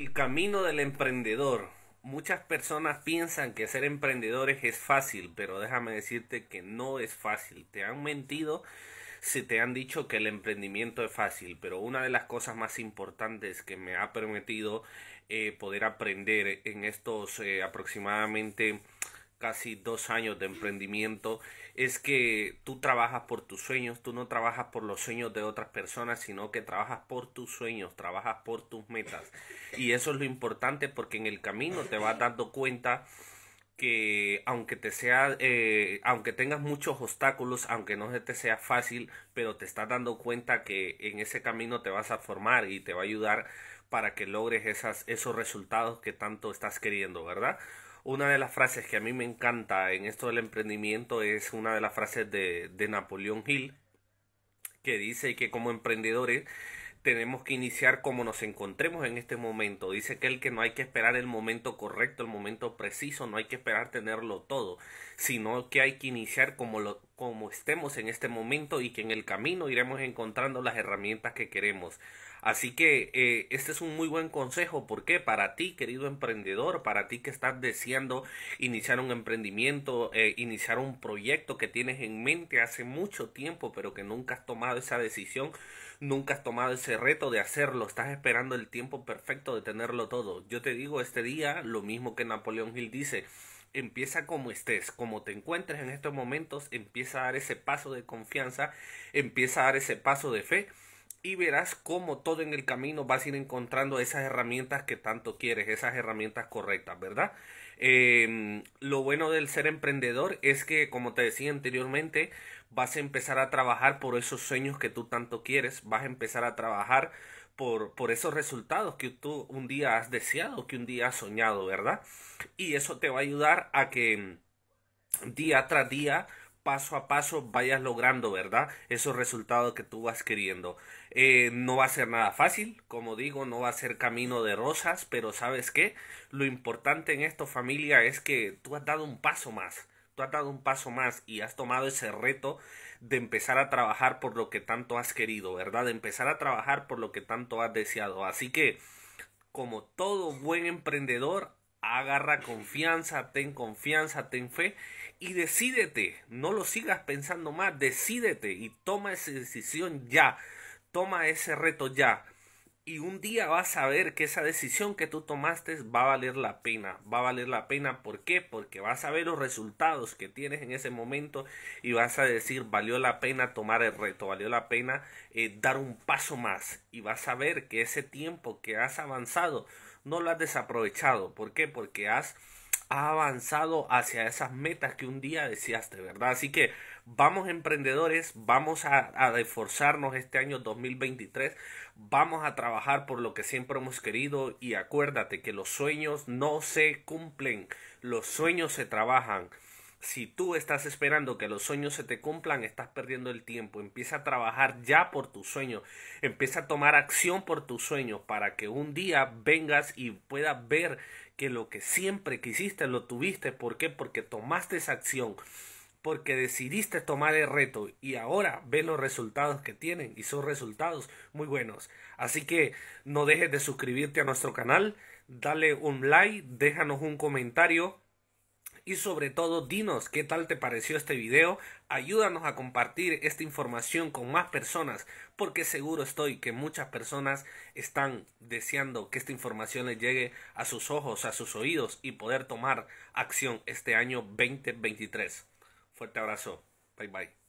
El camino del emprendedor. Muchas personas piensan que ser emprendedores es fácil, pero déjame decirte que no es fácil. Te han mentido si te han dicho que el emprendimiento es fácil, pero una de las cosas más importantes que me ha permitido eh, poder aprender en estos eh, aproximadamente casi dos años de emprendimiento es que tú trabajas por tus sueños, tú no trabajas por los sueños de otras personas, sino que trabajas por tus sueños, trabajas por tus metas. Y eso es lo importante porque en el camino te vas dando cuenta que aunque te sea, eh, aunque tengas muchos obstáculos, aunque no te sea fácil, pero te estás dando cuenta que en ese camino te vas a formar y te va a ayudar para que logres esas, esos resultados que tanto estás queriendo, ¿verdad? Una de las frases que a mí me encanta en esto del emprendimiento es una de las frases de, de Napoleón Hill, que dice que como emprendedores tenemos que iniciar como nos encontremos en este momento. Dice que el que no hay que esperar el momento correcto, el momento preciso, no hay que esperar tenerlo todo, sino que hay que iniciar como lo, como estemos en este momento y que en el camino iremos encontrando las herramientas que queremos. Así que eh, este es un muy buen consejo, porque para ti, querido emprendedor, para ti que estás deseando iniciar un emprendimiento, eh, iniciar un proyecto que tienes en mente hace mucho tiempo, pero que nunca has tomado esa decisión, nunca has tomado ese reto de hacerlo, estás esperando el tiempo perfecto de tenerlo todo. Yo te digo este día lo mismo que Napoleón Gil dice empieza como estés, como te encuentres en estos momentos, empieza a dar ese paso de confianza, empieza a dar ese paso de fe y verás cómo todo en el camino vas a ir encontrando esas herramientas que tanto quieres, esas herramientas correctas, ¿verdad? Em, lo bueno del ser emprendedor es que, como te decía anteriormente, vas a empezar a trabajar por esos sueños que tú tanto quieres, vas a empezar a trabajar por, esos resultados que tú un día has deseado, que un día has soñado, ¿verdad? Y eso te va a ayudar a que día tras día paso a paso vayas logrando, ¿verdad? Esos resultados que tú vas queriendo. Eh, no va a ser nada fácil, como digo, no va a ser camino de rosas, pero sabes qué, lo importante en esto familia es que tú has dado un paso más has dado un paso más y has tomado ese reto de empezar a trabajar por lo que tanto has querido, ¿verdad? De empezar a trabajar por lo que tanto has deseado. Así que, como todo buen emprendedor, agarra confianza, ten confianza, ten fe y decídete, no lo sigas pensando más, decídete y toma esa decisión ya, toma ese reto ya y un día vas a ver que esa decisión que tú tomaste va a valer la pena. Va a valer la pena, ¿por qué? Porque vas a ver los resultados que tienes en ese momento y vas a decir, valió la pena tomar el reto, valió la pena eh, dar un paso más. Y vas a ver que ese tiempo que has avanzado no lo has desaprovechado. ¿Por qué? Porque has ha avanzado hacia esas metas que un día deseaste, ¿verdad? Así que vamos emprendedores, vamos a, a esforzarnos este año 2023, vamos a trabajar por lo que siempre hemos querido y acuérdate que los sueños no se cumplen, los sueños se trabajan. Si tú estás esperando que los sueños se te cumplan, estás perdiendo el tiempo. Empieza a trabajar ya por tus sueños. Empieza a tomar acción por tus sueños para que un día vengas y puedas ver que lo que siempre quisiste lo tuviste. ¿Por qué? Porque tomaste esa acción. Porque decidiste tomar el reto y ahora ve los resultados que tienen y son resultados muy buenos. Así que no dejes de suscribirte a nuestro canal, dale un like, déjanos un comentario y sobre todo dinos qué tal te pareció este video, ayúdanos a compartir esta información con más personas porque seguro estoy que muchas personas están deseando que esta información les llegue a sus ojos, a sus oídos y poder tomar acción este año 2023. Fuerte abrazo, bye bye.